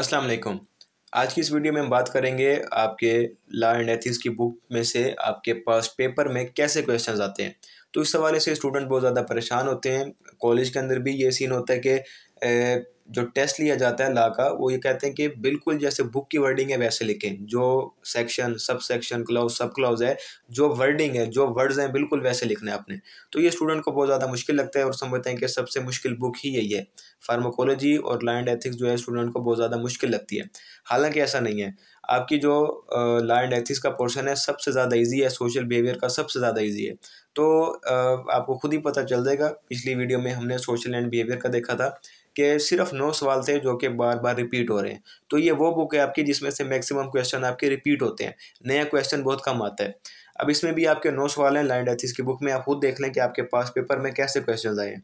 अस्सलाम वालेकुम आज की इस वीडियो में हम बात करेंगे आपके लॉ एंड एथिक्स की बुक में से आपके पास पेपर में कैसे क्वेश्चंस आते हैं तो इस हवाले से स्टूडेंट बहुत ज़्यादा परेशान होते हैं कॉलेज के अंदर भी ये सीन होता है कि जो टेस्ट लिया जाता है ला का वो ये कहते हैं कि बिल्कुल जैसे बुक की वर्डिंग है वैसे लिखें जो सेक्शन सब सेक्शन क्लाउज सब क्लाउज है जो वर्डिंग है जो वर्ड्स हैं बिल्कुल वैसे लिखना है आपने तो ये स्टूडेंट को बहुत ज़्यादा मुश्किल लगता है और समझते हैं कि सबसे मुश्किल बुक ही यही है फार्माकोलॉजी और लाइंड एथिक्स जो है स्टूडेंट को बहुत ज़्यादा मुश्किल लगती है हालांकि ऐसा नहीं है आपकी जो लाइंड एक्सिस का पोर्शन है सबसे ज़्यादा इजी है सोशल बिहेवियर का सबसे ज़्यादा इजी है तो आपको खुद ही पता चल जाएगा पिछली वीडियो में हमने सोशल एंड बिहेवियर का देखा था कि सिर्फ नौ सवाल थे जो कि बार बार रिपीट हो रहे हैं तो ये वो बुक है आपकी जिसमें से मैक्सिमम क्वेश्चन आपके रिपीट होते हैं नया क्वेश्चन बहुत कम आता है अब इसमें भी आपके नौ सवाल हैं लाइन एथिस की बुक में आप खुद देख लें कि आपके पास पेपर में कैसे क्वेश्चन आए हैं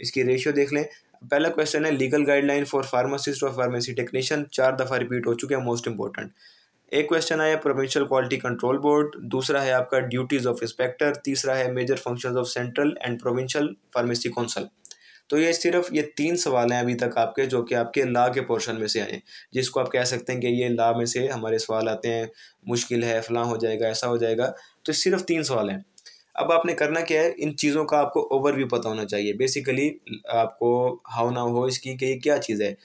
इसकी रेशियो देख लें पहला क्वेश्चन है लीगल गाइडलाइन फॉर फार्मासिस्ट और फार्मेसी टेक्नीशियन चार दफ़ा रिपीट हो चुके हैं मोस्ट इंपॉर्टेंट एक क्वेश्चन आया प्रोविंशियल क्वालिटी कंट्रोल बोर्ड दूसरा है आपका ड्यूटीज़ ऑफ इंस्पेक्टर तीसरा है major function of central and provincial pharmacy council तो ये सिर्फ ये तीन सवाल हैं अभी तक आपके जो कि आपके ला के पोर्शन में से आए जिसको आप कह सकते हैं कि ये ला में से हमारे सवाल आते हैं मुश्किल है फलां हो जाएगा ऐसा हो जाएगा तो सिर्फ तीन सवाल हैं अब आपने करना क्या है इन चीज़ों का आपको ओवरव्यू पता होना चाहिए बेसिकली आपको हाउ ना हो इसकी कि ये क्या चीज़ है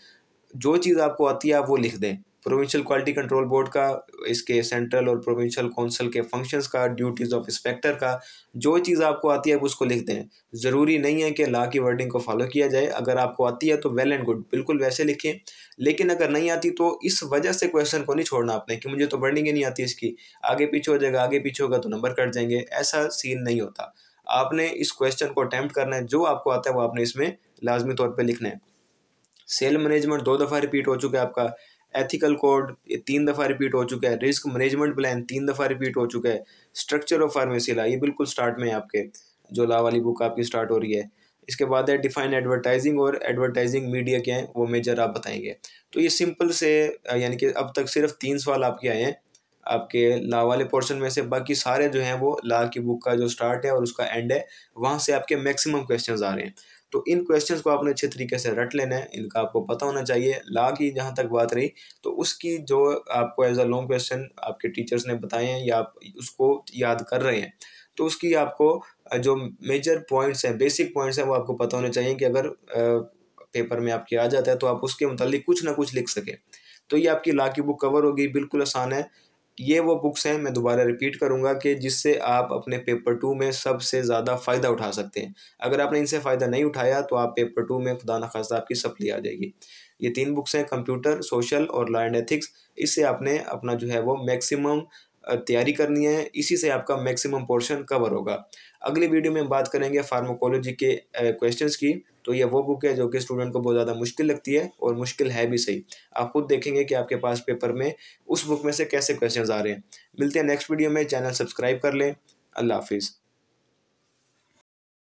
जो चीज़ आपको आती है आप वो लिख दें प्रोविंशियल क्वालिटी कंट्रोल बोर्ड का इसके सेंट्रल और प्रोविंशियल काउंसिल के फंक्शंस का ड्यूटीज़ ऑफ इंस्पेक्टर का जो चीज़ आपको आती है आप उसको लिख दें ज़रूरी नहीं है कि ला की वर्डिंग को फॉलो किया जाए अगर आपको आती है तो वेल एंड गुड बिल्कुल वैसे लिखें लेकिन अगर नहीं आती तो इस वजह से क्वेश्चन को नहीं छोड़ना आपने कि मुझे तो वर्डिंग ही नहीं आती इसकी आगे पीछे हो जाएगा आगे पीछे होगा तो नंबर कट जाएंगे ऐसा सीन नहीं होता आपने इस क्वेश्चन को अटैम्प्ट करना है जो आपको आता है वो आपने इसमें लाजमी तौर पर लिखना है सेल मैनेजमेंट दो दफ़ा रिपीट हो चुका है आपका एथिकल कोड ये तीन दफ़ा रिपीट हो चुका है रिस्क मैनेजमेंट प्लान तीन दफ़ा रिपीट हो चुका है स्ट्रक्चर ऑफ फार्मेसी ला ये बिल्कुल स्टार्ट में है आपके जो ला वाली बुक आपकी स्टार्ट हो रही है इसके बाद है डिफाइन एडवर्टाइजिंग और एडवर्टाइजिंग मीडिया क्या है वो मेजर आप बताएंगे तो ये सिंपल से यानी कि अब तक सिर्फ तीन सवाल आपके आए हैं आपके ला वाले पोर्शन में से बाकी सारे जो हैं वो ला की बुक का जो स्टार्ट है और उसका एंड है वहाँ से आपके मैक्सिमम क्वेश्चंस आ रहे हैं तो इन क्वेश्चन को आपने अच्छे तरीके से रट लेना है इनका आपको पता होना चाहिए ला की जहाँ तक बात रही तो उसकी जो आपको एज अ लॉन्ग क्वेश्चन आपके टीचर्स ने बताए हैं या आप उसको याद कर रहे हैं तो उसकी आपको जो मेजर पॉइंट्स हैं बेसिक पॉइंट्स हैं वो आपको पता होने चाहिए कि अगर पेपर में आपके आ जाता है तो आप उसके मतलब कुछ ना कुछ लिख सकें तो ये आपकी ला की बुक कवर होगी बिल्कुल आसान है ये वो बुक्स हैं मैं दोबारा रिपीट करूँगा कि जिससे आप अपने पेपर टू में सबसे ज़्यादा फ़ायदा उठा सकते हैं अगर आपने इनसे फ़ायदा नहीं उठाया तो आप पेपर टू में खुदा नखास्ता आपकी सप्ली आ जाएगी ये तीन बुक्स हैं कंप्यूटर सोशल और लॉ एंड एथिक्स इससे आपने अपना जो है वो मैक्सिमम तैयारी करनी है इसी से आपका मैक्सिमम पोर्शन कवर होगा अगली वीडियो में हम बात करेंगे फार्माकोलॉजी के क्वेश्चंस की तो ये वो बुक है जो कि स्टूडेंट को बहुत ज़्यादा मुश्किल लगती है और मुश्किल है भी सही आप खुद देखेंगे कि आपके पास पेपर में उस बुक में से कैसे क्वेश्चन आ रहे हैं मिलते हैं नेक्स्ट वीडियो में चैनल सब्सक्राइब कर लें अल्लाह हाफिज़